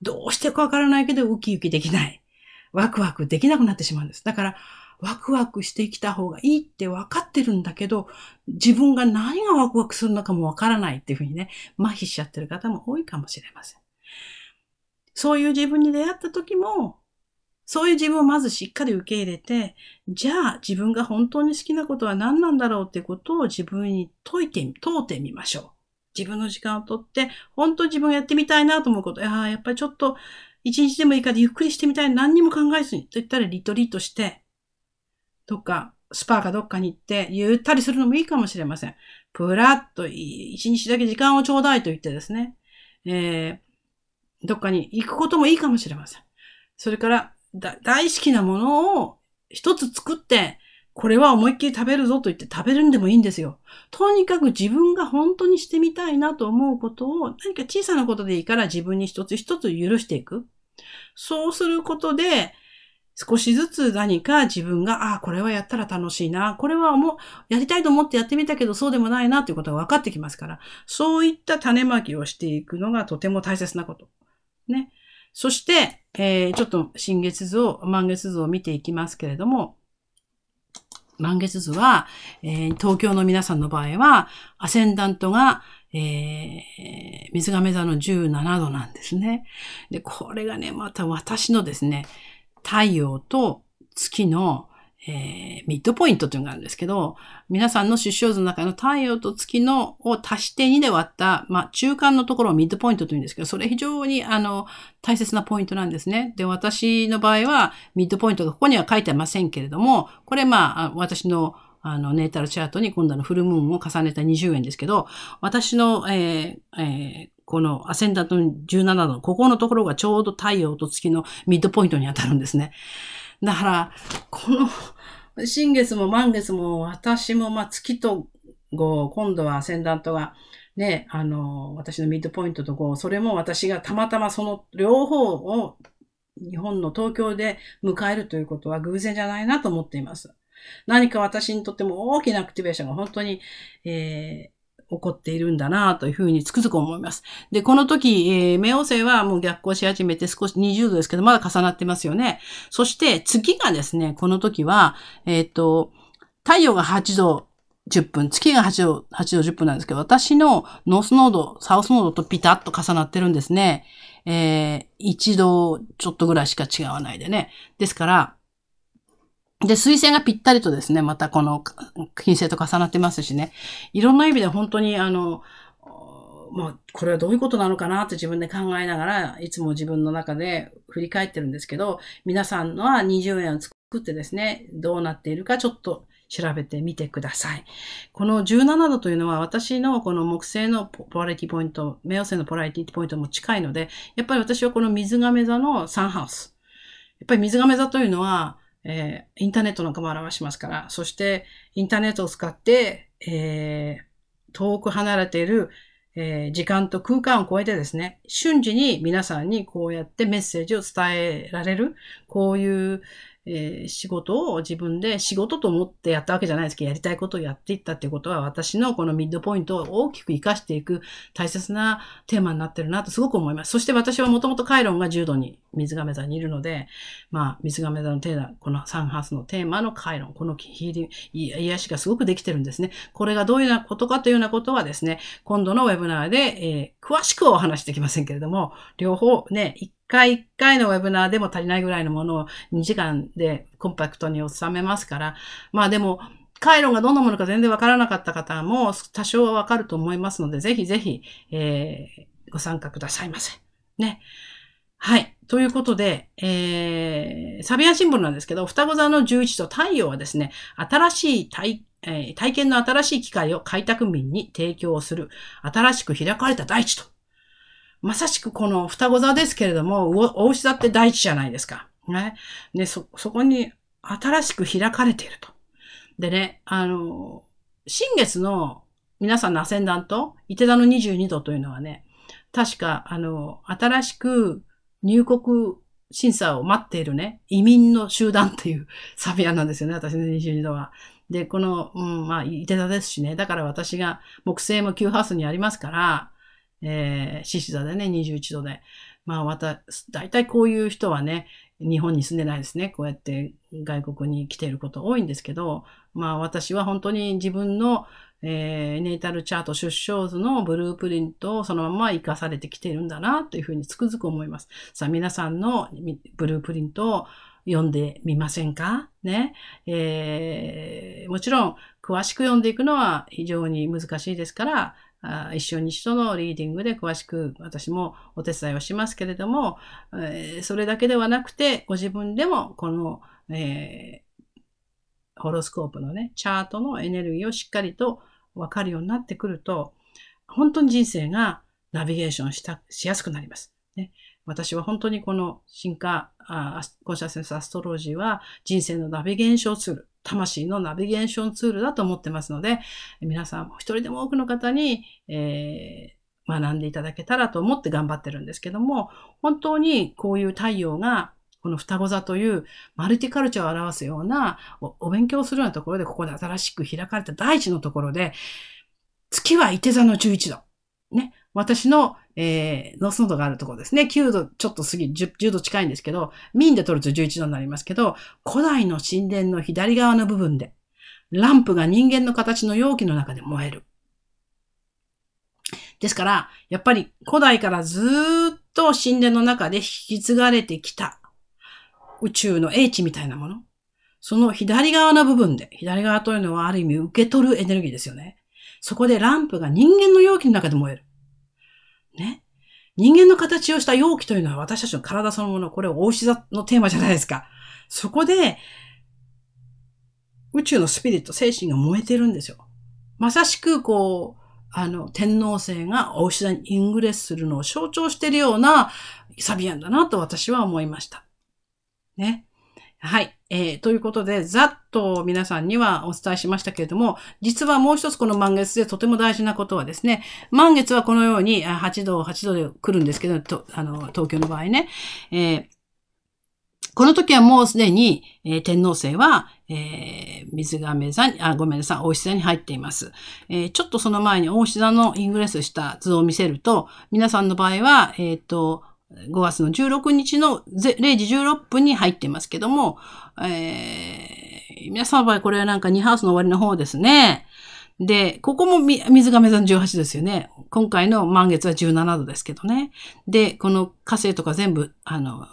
どうしてかわからないけどウキウキできない。ワクワクできなくなってしまうんです。だから、ワクワクしてきた方がいいって分かってるんだけど、自分が何がワクワクするのかも分からないっていうふうにね、麻痺しちゃってる方も多いかもしれません。そういう自分に出会った時も、そういう自分をまずしっかり受け入れて、じゃあ自分が本当に好きなことは何なんだろうってことを自分に解いて、問うてみましょう。自分の時間をとって、本当自分がやってみたいなと思うこと、ああ、やっぱりちょっと一日でもいいからゆっくりしてみたい。何にも考えずに。と言ったらリトリートして、どっか、スパーかどっかに行って、ゆったりするのもいいかもしれません。ぷらっと一日だけ時間をちょうだいと言ってですね。えー、どっかに行くこともいいかもしれません。それから、大好きなものを一つ作って、これは思いっきり食べるぞと言って食べるんでもいいんですよ。とにかく自分が本当にしてみたいなと思うことを何か小さなことでいいから自分に一つ一つ許していく。そうすることで少しずつ何か自分が、ああ、これはやったら楽しいな。これはもうやりたいと思ってやってみたけどそうでもないなということが分かってきますから、そういった種まきをしていくのがとても大切なこと。ね。そして、えー、ちょっと新月図を、満月図を見ていきますけれども、満月図は、えー、東京の皆さんの場合は、アセンダントが、えー、水亀座の17度なんですね。で、これがね、また私のですね、太陽と月のえー、ミッドポイントというのがあるんですけど、皆さんの出生図の中の太陽と月のを足して2で割った、まあ、中間のところをミッドポイントというんですけど、それ非常にあの大切なポイントなんですね。で、私の場合はミッドポイントがここには書いてませんけれども、これまあ私のあの、ネータルチャートに今度のフルムーンを重ねた20円ですけど、私の、えー、えー、このアセンダント17のここのところがちょうど太陽と月のミッドポイントに当たるんですね。だから、この、新月も満月も私も、まあ、月と5、今度はアセンダントが、ね、あの、私のミッドポイントとう。それも私がたまたまその両方を日本の東京で迎えるということは偶然じゃないなと思っています。何か私にとっても大きなアクティベーションが本当に、え起こっているんだなというふうにつくづく思います。で、この時、えー、冥王星はもう逆行し始めて少し20度ですけど、まだ重なってますよね。そして月がですね、この時は、えっ、ー、と、太陽が8度10分、月が8度、8度10分なんですけど、私のノースノード、サウスノードとピタッと重なってるんですね。えー、1度ちょっとぐらいしか違わないでね。ですから、で、水星がぴったりとですね、またこの金星と重なってますしね、いろんな意味で本当にあの、まあ、これはどういうことなのかなって自分で考えながら、いつも自分の中で振り返ってるんですけど、皆さんのは20円を作ってですね、どうなっているかちょっと調べてみてください。この17度というのは私のこの木星のポラリティポイント、冥王星のポラリティポイントも近いので、やっぱり私はこの水亀座のサンハウス。やっぱり水亀座というのは、えー、インターネットなんかも表しますから、そしてインターネットを使って、えー、遠く離れている、えー、時間と空間を超えてですね、瞬時に皆さんにこうやってメッセージを伝えられる、こういう、えー、仕事を自分で仕事と思ってやったわけじゃないですけど、やりたいことをやっていったっていうことは、私のこのミッドポイントを大きく活かしていく大切なテーマになってるなとすごく思います。そして私はもともとカイロンが重度に、水亀座にいるので、まあ、水亀座のテーマ、このサンハースのテーマのカイロン、このヒーリング、癒しがすごくできてるんですね。これがどういうようなことかというようなことはですね、今度のウェブナーで、えー、詳しくお話しできませんけれども、両方ね、一回1回のウェブナーでも足りないぐらいのものを2時間でコンパクトに収めますから、まあでも、回路がどんなものか全然わからなかった方も多少はわかると思いますので、ぜひぜひ、えー、ご参加くださいませ。ね。はい。ということで、えー、サビアンシンボルなんですけど、双子座の11と太陽はですね、新しい体、えー、体験の新しい機会を開拓民に提供する、新しく開かれた大地とまさしくこの双子座ですけれども、お牛座って大地じゃないですか。ね。で、そ、そこに新しく開かれていると。でね、あの、新月の皆さんのアセンダント、伊手座の22度というのはね、確か、あの、新しく入国審査を待っているね、移民の集団っていう サビアなんですよね、私の22度は。で、この、うん、まあ、伊手座ですしね、だから私が木星も9ハウスにありますから、えー、獅子座でね、21度で。まあ、私、大体こういう人はね、日本に住んでないですね。こうやって外国に来ていること多いんですけど、まあ私は本当に自分の、えー、ネイタルチャート出生図のブループリントをそのまま活かされてきているんだなというふうにつくづく思います。さあ皆さんのブループリントを読んでみませんかね。えー、もちろん詳しく読んでいくのは非常に難しいですから、あ一緒に一のリーディングで詳しく私もお手伝いをしますけれども、えそれだけではなくて、ご自分でもこの、えー、ホロスコープのね、チャートのエネルギーをしっかりと分かるようになってくると、本当に人生がナビゲーションした、しやすくなります。ね、私は本当にこの進化、あコンシャセンスアストロジーは人生のナビゲーションをする。魂のナビゲーションツールだと思ってますので、皆さん、一人でも多くの方に、えー、学んでいただけたらと思って頑張ってるんですけども、本当にこういう太陽が、この双子座というマルティカルチャーを表すようなお勉強するようなところで、ここで新しく開かれた大地のところで、月はい手座の11度。ね。私の、えー、ノースノードがあるところですね。9度ちょっと過ぎ、10, 10度近いんですけど、ミンで取ると11度になりますけど、古代の神殿の左側の部分で、ランプが人間の形の容器の中で燃える。ですから、やっぱり古代からずっと神殿の中で引き継がれてきた宇宙の英知みたいなもの。その左側の部分で、左側というのはある意味受け取るエネルギーですよね。そこでランプが人間の容器の中で燃える。ね。人間の形をした容器というのは私たちの体そのもの、これを大牛座のテーマじゃないですか。そこで、宇宙のスピリット、精神が燃えてるんですよ。まさしく、こう、あの、天皇星が大牛座にイングレスするのを象徴しているようなサビアンだなと私は思いました。ね。はい。えー、ということで、ざっと皆さんにはお伝えしましたけれども、実はもう一つこの満月でとても大事なことはですね、満月はこのように8度、8度で来るんですけど、とあの東京の場合ね、えー、この時はもうすでに、えー、天皇星は、えー、水亀座に、あ、ごめんなさい、大石座に入っています。えー、ちょっとその前に大石座のイングレスした図を見せると、皆さんの場合は、えっ、ー、と、5月の16日の0時16分に入ってますけども、えー、皆さんの場合これはなんか2ハウスの終わりの方ですね。で、ここも水亀座の18ですよね。今回の満月は17度ですけどね。で、この火星とか全部、あの、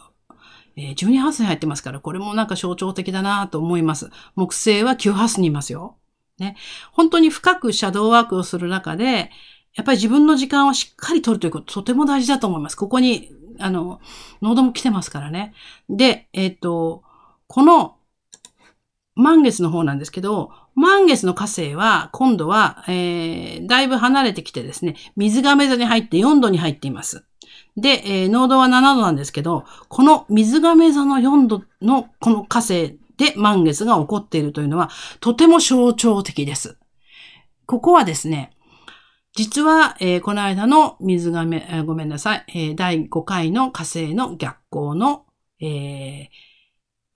えー、12ハウスに入ってますから、これもなんか象徴的だなと思います。木星は9ハウスにいますよ。ね。本当に深くシャドーワークをする中で、やっぱり自分の時間をしっかり取るということ、とても大事だと思います。ここにあの、喉も来てますからね。で、えっ、ー、と、この満月の方なんですけど、満月の火星は、今度は、えー、だいぶ離れてきてですね、水亀座に入って4度に入っています。で、えー、濃度は7度なんですけど、この水亀座の4度のこの火星で満月が起こっているというのは、とても象徴的です。ここはですね、実は、えー、この間の水がめ、えー、ごめんなさい、えー、第5回の火星の逆行の、え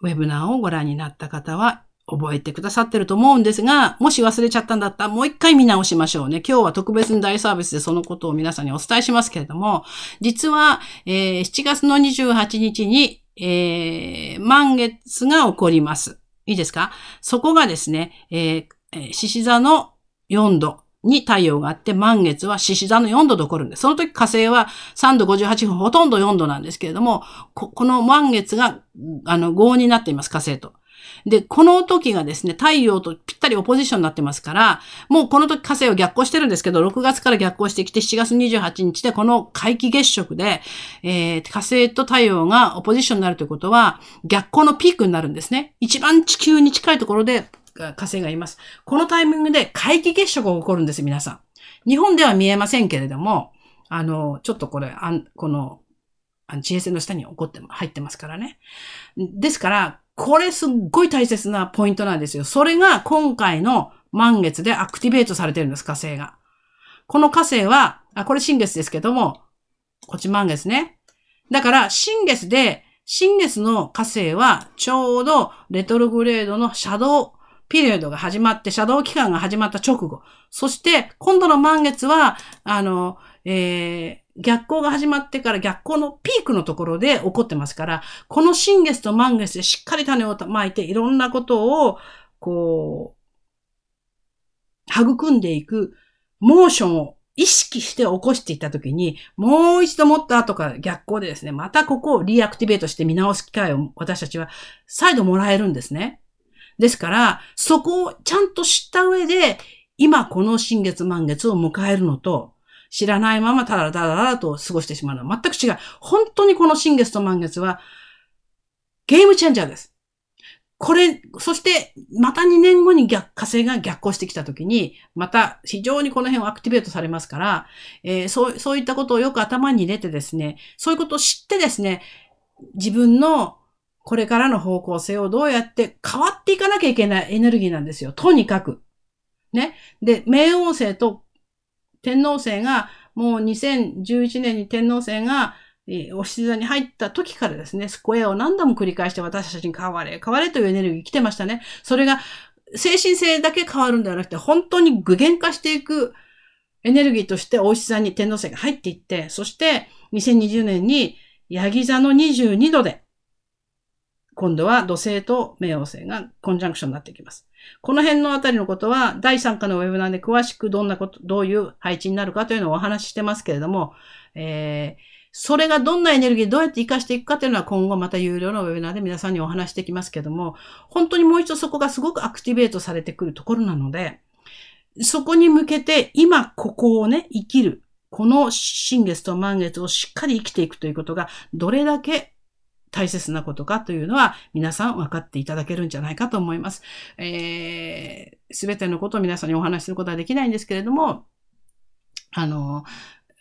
ウェブナーをご覧になった方は覚えてくださってると思うんですが、もし忘れちゃったんだったらもう一回見直しましょうね。今日は特別に大サービスでそのことを皆さんにお伝えしますけれども、実は、え7月の28日に、え満月が起こります。いいですかそこがですね、えー、獅子座の4度、に太陽があって、満月は獅子座の4度で起こるんです。その時火星は3度58分、ほとんど4度なんですけれども、ここの満月が、あの、5になっています、火星と。で、この時がですね、太陽とぴったりオポジションになってますから、もうこの時火星を逆行してるんですけど、6月から逆行してきて、7月28日でこの回帰月食で、えー、火星と太陽がオポジションになるということは、逆行のピークになるんですね。一番地球に近いところで火星がいます。このタイミングで皆既月食が起こるんです、皆さん。日本では見えませんけれども、あの、ちょっとこれ、あんこの、地平線の下に起こって、入ってますからね。ですから、これすっごい大切なポイントなんですよ。それが今回の満月でアクティベートされてるんです、火星が。この火星は、あ、これ新月ですけども、こっち満月ね。だから、新月で、新月の火星は、ちょうどレトログレードのシャドウピリオドが始まって、シャドウ期間が始まった直後、そして今度の満月は、あの、えー、逆光が始まってから逆光のピークのところで起こってますから、この新月と満月でしっかり種をまいていろんなことを、こう、育んでいくモーションを意識して起こしていったときに、もう一度もっと後から逆光でですね、またここをリアクティベートして見直す機会を私たちは再度もらえるんですね。ですから、そこをちゃんと知った上で、今この新月満月を迎えるのと、知らないままただただだと過ごしてしまうのは全く違う。本当にこの新月と満月は、ゲームチェンジャーです。これ、そして、また2年後に逆、火星が逆行してきたときに、また非常にこの辺をアクティベートされますから、えー、そう、そういったことをよく頭に入れてですね、そういうことを知ってですね、自分のこれからの方向性をどうやって変わっていかなきゃいけないエネルギーなんですよ。とにかく。ね。で、冥王星と天皇星が、もう2011年に天皇星が、えお羊座に入った時からですね、スクエアを何度も繰り返して私たちに変われ、変われというエネルギー来てましたね。それが、精神性だけ変わるんではなくて、本当に具現化していくエネルギーとして、お牛座に天皇星が入っていって、そして、2020年に、ヤギ座の22度で、今度は土星と冥王星がコンジャンクションになってきます。この辺のあたりのことは、第3課のウェブナーで詳しくどんなこと、どういう配置になるかというのをお話ししてますけれども、えー、それがどんなエネルギーどうやって活かしていくかというのは今後また有料のウェブナーで皆さんにお話してきますけども、本当にもう一度そこがすごくアクティベートされてくるところなので、そこに向けて今ここをね、生きる。この新月と満月をしっかり生きていくということが、どれだけ大切なことかというのは皆さん分かっていただけるんじゃないかと思います。す、えー、べ、てのことを皆さんにお話しすることはできないんですけれども、あの、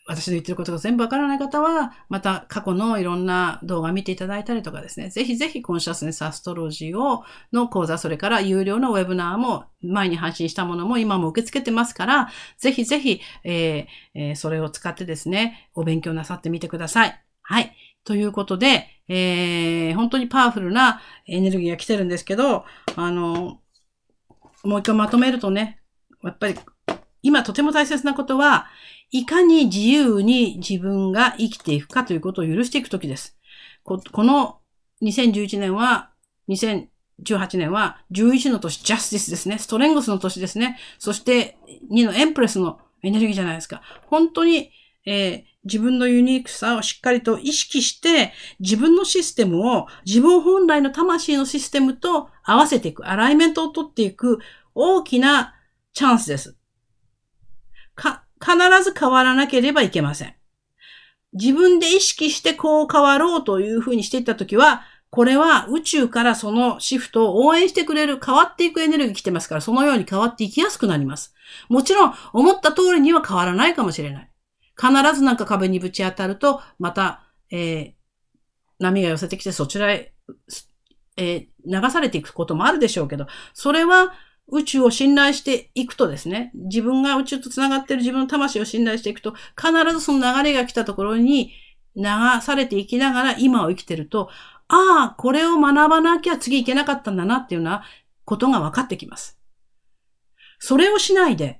私の言ってることが全部わからない方は、また過去のいろんな動画見ていただいたりとかですね、ぜひぜひコンシャスネスアストロジーをの講座、それから有料のウェブナーも前に配信したものも今も受け付けてますから、ぜひぜひ、えーえー、それを使ってですね、お勉強なさってみてください。はい。ということで、えー、本当にパワフルなエネルギーが来てるんですけど、あの、もう一回まとめるとね、やっぱり今とても大切なことは、いかに自由に自分が生きていくかということを許していくときです。この2011年は、2018年は11の年、ジャスティスですね。ストレングスの年ですね。そして2のエンプレスのエネルギーじゃないですか。本当に、えー、自分のユニークさをしっかりと意識して、自分のシステムを自分本来の魂のシステムと合わせていく、アライメントを取っていく大きなチャンスです。か、必ず変わらなければいけません。自分で意識してこう変わろうというふうにしていったときは、これは宇宙からそのシフトを応援してくれる変わっていくエネルギー来てますから、そのように変わっていきやすくなります。もちろん、思った通りには変わらないかもしれない。必ずなんか壁にぶち当たると、また、えー、波が寄せてきてそちらへ、えー、流されていくこともあるでしょうけど、それは宇宙を信頼していくとですね、自分が宇宙と繋がっている自分の魂を信頼していくと、必ずその流れが来たところに流されていきながら今を生きてると、ああ、これを学ばなきゃ次行けなかったんだなっていうようなことが分かってきます。それをしないで、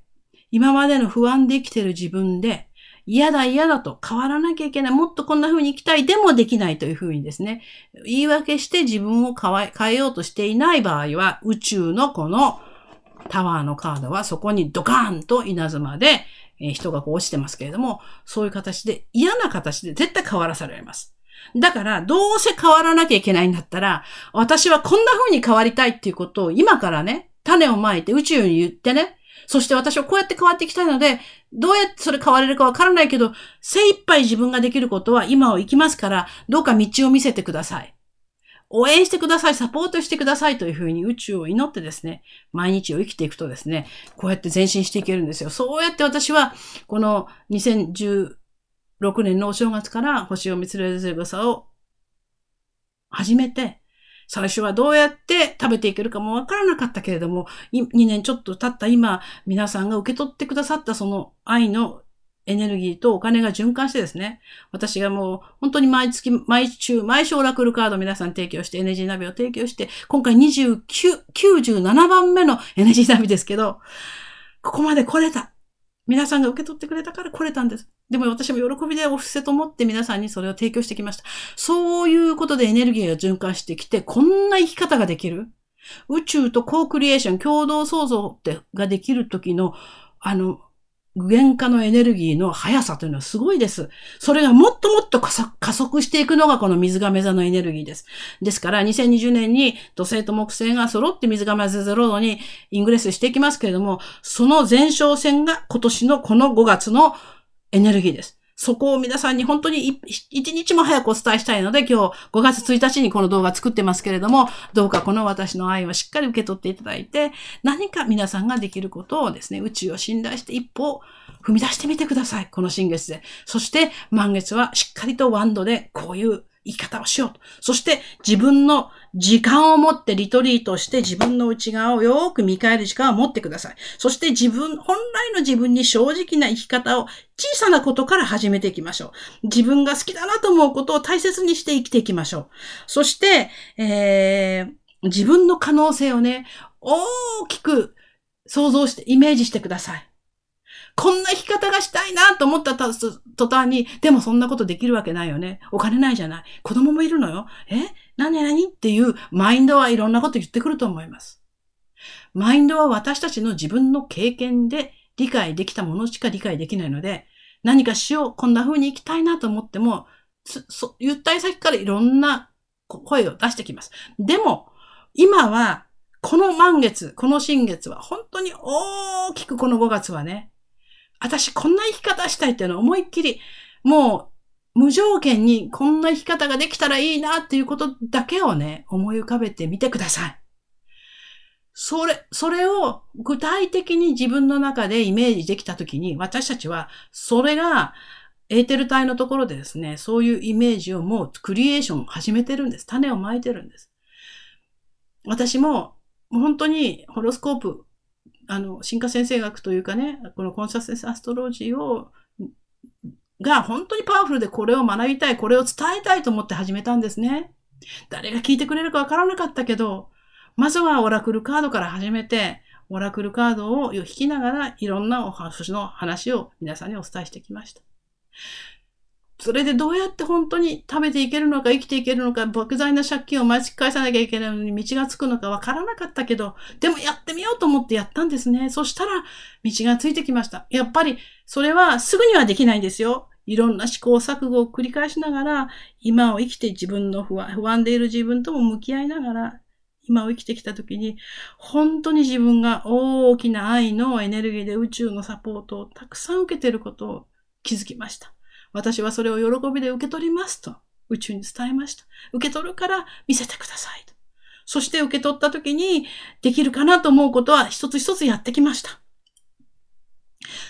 今までの不安で生きてる自分で、嫌だ嫌だと変わらなきゃいけない。もっとこんな風に行きたい。でもできないという風にですね、言い訳して自分を変えようとしていない場合は、宇宙のこのタワーのカードはそこにドカーンと稲妻で、え人がこう落ちてますけれども、そういう形で嫌な形で絶対変わらされます。だから、どうせ変わらなきゃいけないんだったら、私はこんな風に変わりたいっていうことを今からね、種をまいて宇宙に言ってね、そして私はこうやって変わっていきたいので、どうやってそれ変われるかわからないけど、精一杯自分ができることは今を生きますから、どうか道を見せてください。応援してください、サポートしてくださいというふうに宇宙を祈ってですね、毎日を生きていくとですね、こうやって前進していけるんですよ。そうやって私は、この2016年のお正月から星を見つめるゼぶサを始めて、最初はどうやって食べていけるかもわからなかったけれども、2年ちょっと経った今、皆さんが受け取ってくださったその愛のエネルギーとお金が循環してですね、私がもう本当に毎月、毎週、毎週オラクルカード皆さん提供して、エネジーナビを提供して、今回29、97番目のエネジーナビですけど、ここまで来れた。皆さんが受け取ってくれたから来れたんです。でも私も喜びでお布施と思って皆さんにそれを提供してきました。そういうことでエネルギーが循環してきて、こんな生き方ができる。宇宙とコークリエーション、共同創造ってができる時の、あの、具現化のエネルギーの速さというのはすごいです。それがもっともっと加速していくのがこの水亀座のエネルギーです。ですから、2020年に土星と木星が揃って水亀座ゼロ度にイングレスしていきますけれども、その前哨戦が今年のこの5月のエネルギーです。そこを皆さんに本当に一日も早くお伝えしたいので、今日5月1日にこの動画作ってますけれども、どうかこの私の愛をしっかり受け取っていただいて、何か皆さんができることをですね、宇宙を信頼して一歩踏み出してみてください。この新月で。そして満月はしっかりとワンドでこういう言い方をしようと。そして自分の時間を持ってリトリートして自分の内側をよく見返る時間を持ってください。そして自分、本来の自分に正直な生き方を小さなことから始めていきましょう。自分が好きだなと思うことを大切にして生きていきましょう。そして、えー、自分の可能性をね、大きく想像して、イメージしてください。こんな生き方がしたいなと思った途端に、でもそんなことできるわけないよね。お金ないじゃない。子供もいるのよ。え何にっていうマインドはいろんなこと言ってくると思います。マインドは私たちの自分の経験で理解できたものしか理解できないので、何かしよう、こんな風に行きたいなと思っても、そ言ったい先からいろんな声を出してきます。でも、今は、この満月、この新月は、本当に大きくこの5月はね、私こんな生き方したいっていうのを思いっきり、もう無条件にこんな生き方ができたらいいなっていうことだけをね、思い浮かべてみてください。それ、それを具体的に自分の中でイメージできたときに、私たちはそれがエーテル体のところでですね、そういうイメージをもうクリエーション始めてるんです。種をまいてるんです。私も本当にホロスコープ、あの、進化先生学というかね、このコンサステンスアストロジーをが本当にパワフルでこれを学びたい、これを伝えたいと思って始めたんですね。誰が聞いてくれるかわからなかったけど、まずはオラクルカードから始めて、オラクルカードを引きながらいろんなお話の話を皆さんにお伝えしてきました。それでどうやって本当に食べていけるのか生きていけるのか、莫大な借金を毎月返さなきゃいけないのに道がつくのかわからなかったけど、でもやってみようと思ってやったんですね。そしたら道がついてきました。やっぱりそれはすぐにはできないんですよ。いろんな試行錯誤を繰り返しながら、今を生きて自分の不安、不安でいる自分とも向き合いながら、今を生きてきた時に、本当に自分が大きな愛のエネルギーで宇宙のサポートをたくさん受けてることを気づきました。私はそれを喜びで受け取りますと宇宙に伝えました。受け取るから見せてくださいと。そして受け取った時にできるかなと思うことは一つ一つやってきました。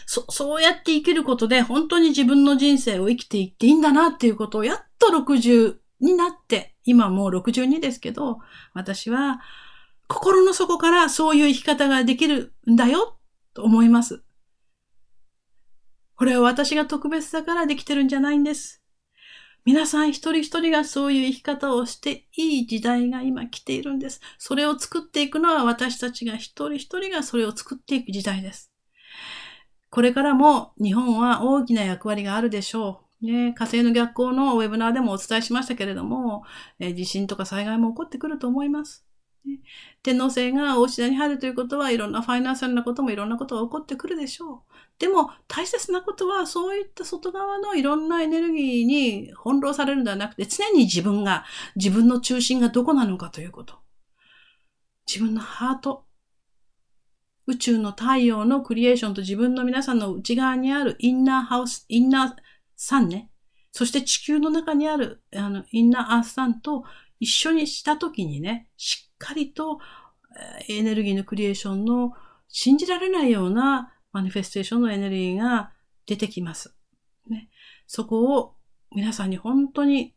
そ、そうやって生きることで本当に自分の人生を生きていっていいんだなっていうことをやっと60になって、今もう62ですけど、私は心の底からそういう生き方ができるんだよと思います。これは私が特別だからできてるんじゃないんです。皆さん一人一人がそういう生き方をしていい時代が今来ているんです。それを作っていくのは私たちが一人一人がそれを作っていく時代です。これからも日本は大きな役割があるでしょう。ね、火星の逆行のウェブナーでもお伝えしましたけれども、え地震とか災害も起こってくると思います。ね、天皇星が大志に入るということはいろんなファイナンシャルなこともいろんなことが起こってくるでしょう。でも大切なことはそういった外側のいろんなエネルギーに翻弄されるんではなくて常に自分が自分の中心がどこなのかということ。自分のハート宇宙の太陽のクリエーションと自分の皆さんの内側にあるインナーハウス、インナーサンね。そして地球の中にあるあのインナーアースサンと一緒にしたときにね、しっかりとエネルギーのクリエーションの信じられないようなマニフェステーションのエネルギーが出てきます。ね、そこを皆さんに本当に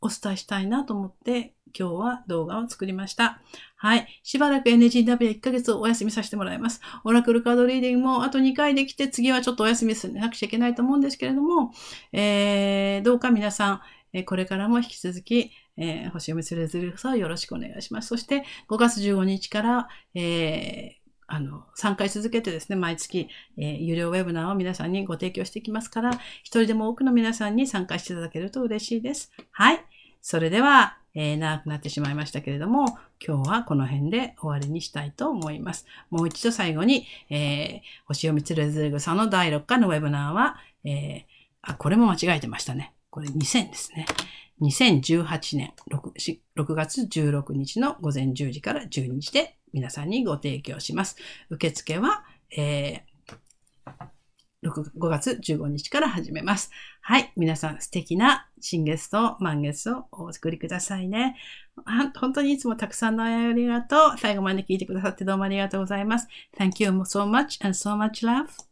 お伝えしたいなと思って今日は動画を作りました。はい。しばらく NGW 1ヶ月お休みさせてもらいます。オラクルカードリーディングもあと2回できて、次はちょっとお休みすなくちゃいけないと思うんですけれども、えー、どうか皆さん、えこれからも引き続き、えー、星読みするずるさをよろしくお願いします。そして、5月15日から、えー、あの、3回続けてですね、毎月、えー、有料ウェブナーを皆さんにご提供していきますから、一人でも多くの皆さんに参加していただけると嬉しいです。はい。それでは、えー、長くなってしまいましたけれども、今日はこの辺で終わりにしたいと思います。もう一度最後に、えー、星読みつれずれ草の第6課のウェブナーは、えー、あ、これも間違えてましたね。これ2000ですね。2018年 6, 6月16日の午前10時から12時で皆さんにご提供します。受付は、えー5月15日から始めます。はい。皆さん素敵な新月と満月をお作りくださいね。本当にいつもたくさんのありがとう。最後まで聞いてくださってどうもありがとうございます。Thank you so much and so much love.